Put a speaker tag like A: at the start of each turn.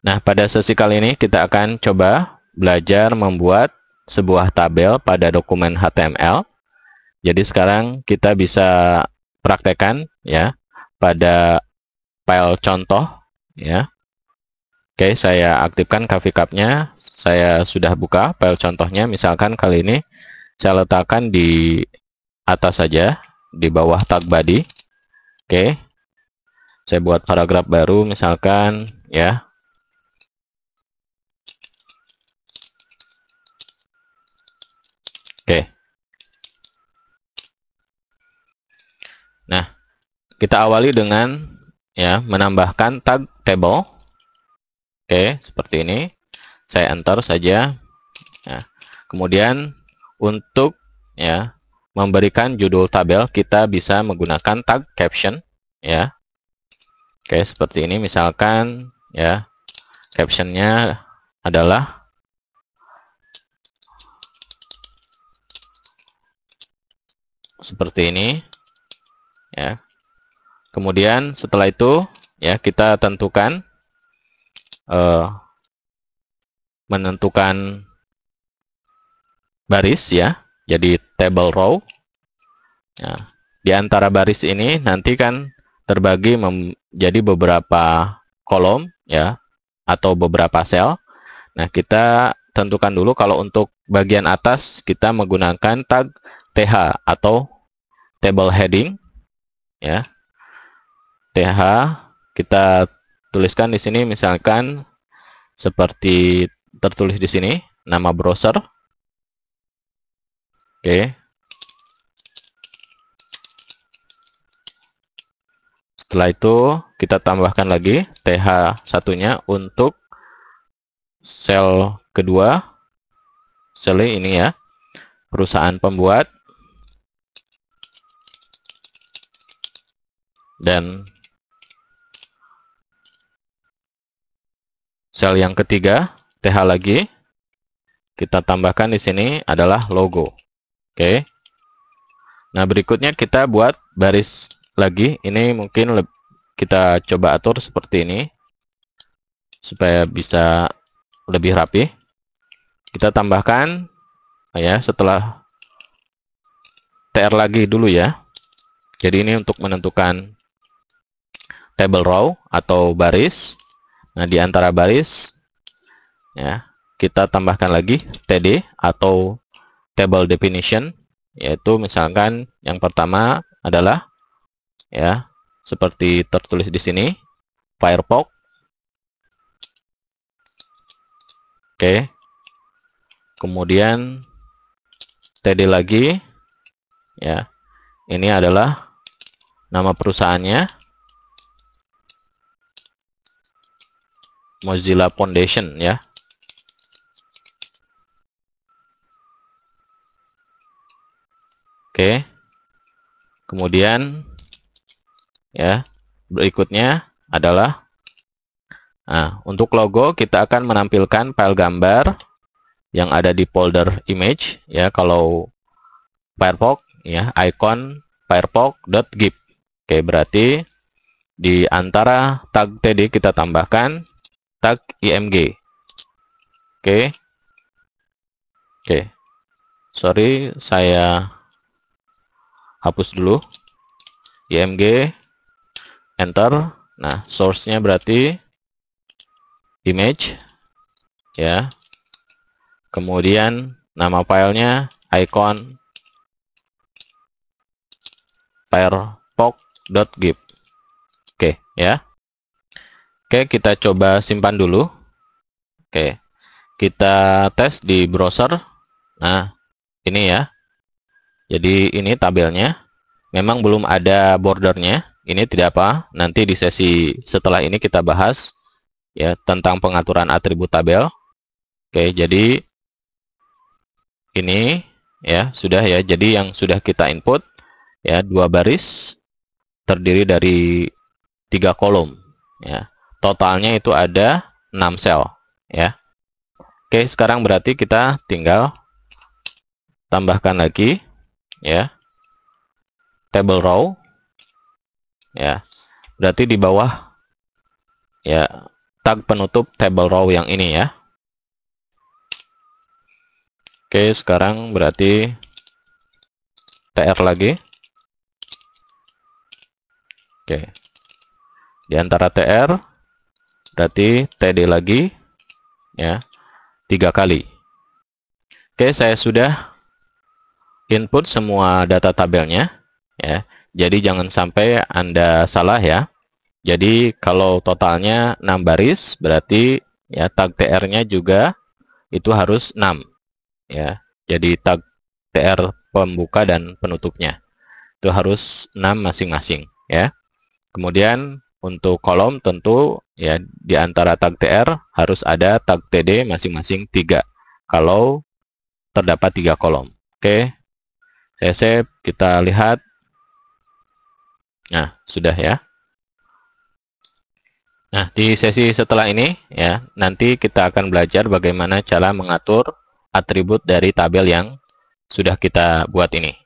A: Nah, pada sesi kali ini kita akan coba belajar membuat sebuah tabel pada dokumen HTML. Jadi sekarang kita bisa praktekkan ya pada file contoh ya. Oke, saya aktifkan Coffee Cup-nya. Saya sudah buka file contohnya. Misalkan kali ini saya letakkan di atas saja, di bawah tag body. Oke. Saya buat paragraf baru misalkan ya Kita awali dengan ya menambahkan tag table. Oke, seperti ini. Saya enter saja. Nah, kemudian untuk ya memberikan judul tabel kita bisa menggunakan tag caption ya. Oke, seperti ini misalkan ya captionnya adalah seperti ini ya Kemudian setelah itu ya kita tentukan uh, menentukan baris ya. Jadi table row. Ya. Di antara baris ini nanti kan terbagi menjadi beberapa kolom ya atau beberapa sel. Nah, kita tentukan dulu kalau untuk bagian atas kita menggunakan tag TH atau table heading ya TH kita tuliskan di sini misalkan seperti tertulis di sini nama browser. Oke. Setelah itu kita tambahkan lagi TH satunya untuk sel kedua. Sel ini ya. Perusahaan pembuat dan Sel yang ketiga, TH lagi. Kita tambahkan di sini adalah logo. Oke. Nah, berikutnya kita buat baris lagi. Ini mungkin kita coba atur seperti ini. Supaya bisa lebih rapi. Kita tambahkan nah ya setelah TR lagi dulu ya. Jadi ini untuk menentukan table row atau baris. Nah, di antara baris ya, kita tambahkan lagi TD atau table definition yaitu misalkan yang pertama adalah ya, seperti tertulis di sini Firefox. Oke. Kemudian TD lagi ya. Ini adalah nama perusahaannya Mozilla Foundation ya. Oke. Kemudian ya, berikutnya adalah nah, untuk logo kita akan menampilkan file gambar yang ada di folder image ya kalau Firefox ya icon firefox.gif. Oke, berarti di antara tag td kita tambahkan tag img. Oke. Okay. Oke. Okay. Sorry, saya hapus dulu. img enter. Nah, source-nya berarti image ya. Kemudian nama filenya icon firefox.gib. Oke, okay, ya. Oke, kita coba simpan dulu. Oke, kita tes di browser. Nah, ini ya. Jadi ini tabelnya. Memang belum ada bordernya. Ini tidak apa. Nanti di sesi setelah ini kita bahas ya tentang pengaturan atribut tabel. Oke, jadi ini ya sudah ya. Jadi yang sudah kita input ya dua baris terdiri dari tiga kolom ya totalnya itu ada 6 sel ya. Oke, sekarang berarti kita tinggal tambahkan lagi ya. Table row ya. Berarti di bawah ya tag penutup table row yang ini ya. Oke, sekarang berarti TR lagi. Oke. Di antara TR Berarti TD lagi ya tiga kali. Oke, saya sudah input semua data tabelnya ya. Jadi jangan sampai Anda salah ya. Jadi kalau totalnya 6 baris berarti ya tag TR-nya juga itu harus 6 ya. Jadi tag TR pembuka dan penutupnya itu harus 6 masing-masing ya. Kemudian untuk kolom tentu ya di antara tag TR harus ada tag TD masing-masing 3 kalau terdapat tiga kolom. Oke. Saya save, kita lihat. Nah, sudah ya. Nah, di sesi setelah ini ya, nanti kita akan belajar bagaimana cara mengatur atribut dari tabel yang sudah kita buat ini.